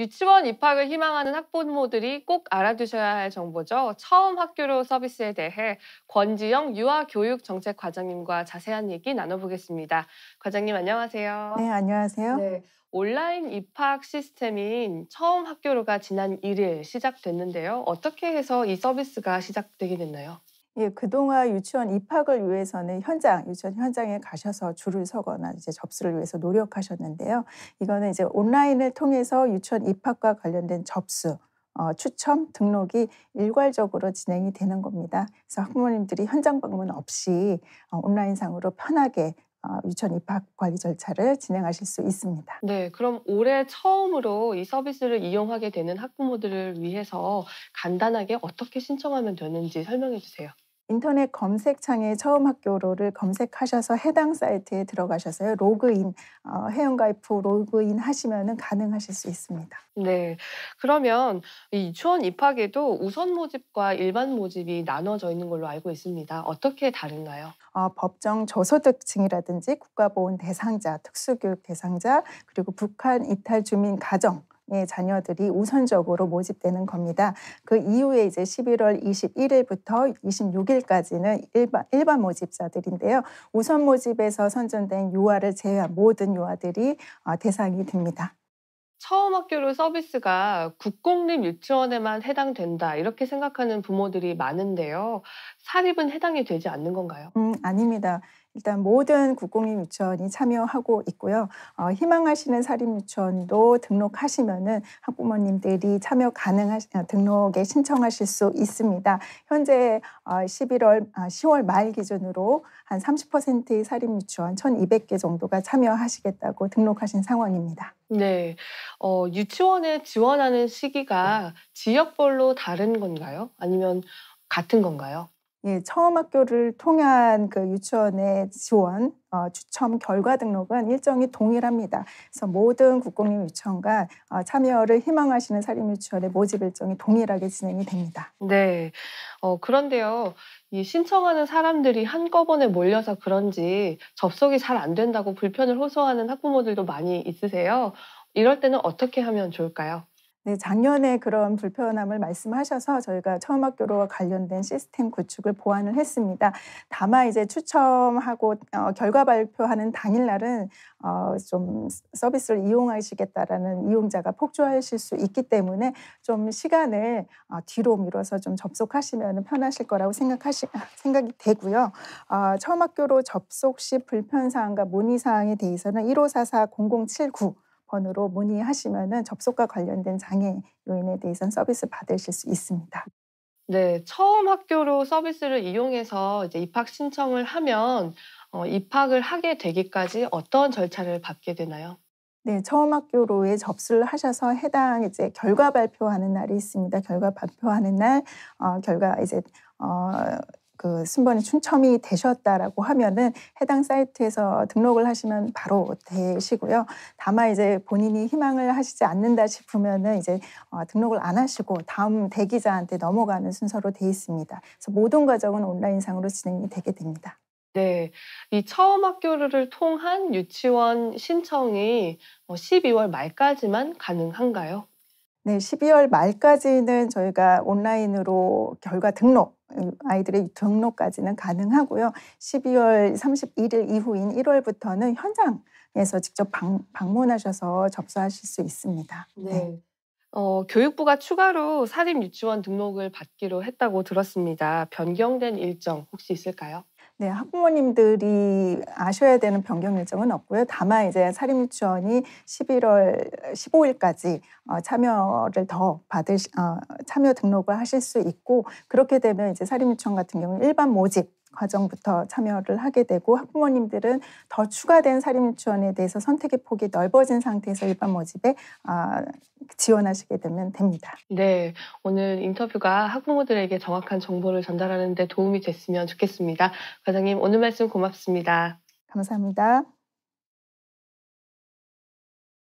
유치원 입학을 희망하는 학부모들이 꼭 알아두셔야 할 정보죠. 처음 학교로 서비스에 대해 권지영 유아교육정책과장님과 자세한 얘기 나눠보겠습니다. 과장님 안녕하세요. 네, 안녕하세요. 네, 온라인 입학 시스템인 처음 학교로가 지난 1일 시작됐는데요. 어떻게 해서 이 서비스가 시작되게 됐나요? 예, 그동안 유치원 입학을 위해서는 현장, 유치원 현장에 가셔서 줄을 서거나 이제 접수를 위해서 노력하셨는데요. 이거는 이제 온라인을 통해서 유치원 입학과 관련된 접수, 어, 추첨, 등록이 일괄적으로 진행이 되는 겁니다. 그래서 학부모님들이 현장 방문 없이 어, 온라인상으로 편하게 어, 유치원 입학 관리 절차를 진행하실 수 있습니다. 네, 그럼 올해 처음으로 이 서비스를 이용하게 되는 학부모들을 위해서 간단하게 어떻게 신청하면 되는지 설명해 주세요. 인터넷 검색창에 처음 학교로를 검색하셔서 해당 사이트에 들어가셔서요. 로그인, 어, 회원가입 후 로그인 하시면 가능하실 수 있습니다. 네. 그러면 이 유치원 입학에도 우선 모집과 일반 모집이 나눠져 있는 걸로 알고 있습니다. 어떻게 다른가요? 어, 법정 저소득층이라든지 국가보훈 대상자, 특수교육 대상자, 그리고 북한 이탈 주민 가정, 예, 자녀들이 우선적으로 모집되는 겁니다. 그 이후에 이제 11월 21일부터 26일까지는 일반, 일반 모집자들인데요. 우선 모집에서 선정된 유아를 제외한 모든 유아들이 어, 대상이 됩니다. 처음 학교로 서비스가 국공립 유치원에만 해당된다 이렇게 생각하는 부모들이 많은데요. 사립은 해당이 되지 않는 건가요? 음, 아닙니다. 일단 모든 국공립 유치원이 참여하고 있고요. 어, 희망하시는 사립 유치원도 등록하시면은 학부모님들이 참여 가능하 어, 등록에 신청하실 수 있습니다. 현재 어, 11월 아, 10월 말 기준으로 한 30%의 사립 유치원 1,200개 정도가 참여하시겠다고 등록하신 상황입니다. 네. 어, 유치원에 지원하는 시기가 지역별로 다른 건가요? 아니면 같은 건가요? 예, 처음 학교를 통한 그 유치원의 지원, 어, 추첨 결과 등록은 일정이 동일합니다. 그래서 모든 국공립 유치원과 어, 참여를 희망하시는 사립유치원의 모집 일정이 동일하게 진행이 됩니다. 네. 어, 그런데요. 이 신청하는 사람들이 한꺼번에 몰려서 그런지 접속이 잘 안 된다고 불편을 호소하는 학부모들도 많이 있으세요. 이럴 때는 어떻게 하면 좋을까요? 네, 작년에 그런 불편함을 말씀하셔서 저희가 처음학교로 와 관련된 시스템 구축을 보완을 했습니다. 다만 이제 추첨하고 어, 결과 발표하는 당일날은 어, 좀 서비스를 이용하시겠다라는 이용자가 폭주하실 수 있기 때문에 좀 시간을 어, 뒤로 미뤄서 좀 접속하시면 편하실 거라고 생각하시, 생각이 되고요. 어, 처음학교로 접속 시 불편사항과 문의사항에 대해서는 1544-0079 번호로 문의하시면 접속과 관련된 장애 요인에 대해서는 서비스 받으실 수 있습니다. 네, 처음 학교로 서비스를 이용해서 이제 입학 신청을 하면 어, 입학을 하게 되기까지 어떤 절차를 받게 되나요? 네, 처음 학교로에 접수를 하셔서 해당 이제 결과 발표하는 날이 있습니다. 결과 발표하는 날, 어, 결과 이제 어, 그 순번이 충첨이 되셨다라고 하면은 해당 사이트에서 등록을 하시면 바로 되시고요. 다만 이제 본인이 희망을 하시지 않는다 싶으면은 이제 어, 등록을 안 하시고 다음 대기자한테 넘어가는 순서로 돼 있습니다. 그래서 모든 과정은 온라인상으로 진행이 되게 됩니다. 네, 이 처음 학교를 통한 유치원 신청이 12월 어, 말까지만 가능한가요? 네, 12월 말까지는 저희가 온라인으로 결과 등록 아이들의 등록까지는 가능하고요. 12월 31일 이후인 1월부터는 현장에서 직접 방, 방문하셔서 접수하실 수 있습니다. 네. 네. 어, 교육부가 추가로 사립 유치원 등록을 받기로 했다고 들었습니다. 변경된 일정 혹시 있을까요? 네, 학부모님들이 아셔야 되는 변경 일정은 없고요. 다만 이제 사립유치원이 11월 15일까지 어, 참여를 더 받을 어, 참여 등록을 하실 수 있고 그렇게 되면 이제 사립유치원 같은 경우는 일반 모집 과정부터 참여를 하게 되고 학부모님들은 더 추가된 사립유치원에 대해서 선택의 폭이 넓어진 상태에서 일반 모집에 아, 지원하시게 되면 됩니다. 네, 오늘 인터뷰가 학부모들에게 정확한 정보를 전달하는 데 도움이 됐으면 좋겠습니다. 과장님 오늘 말씀 고맙습니다. 감사합니다.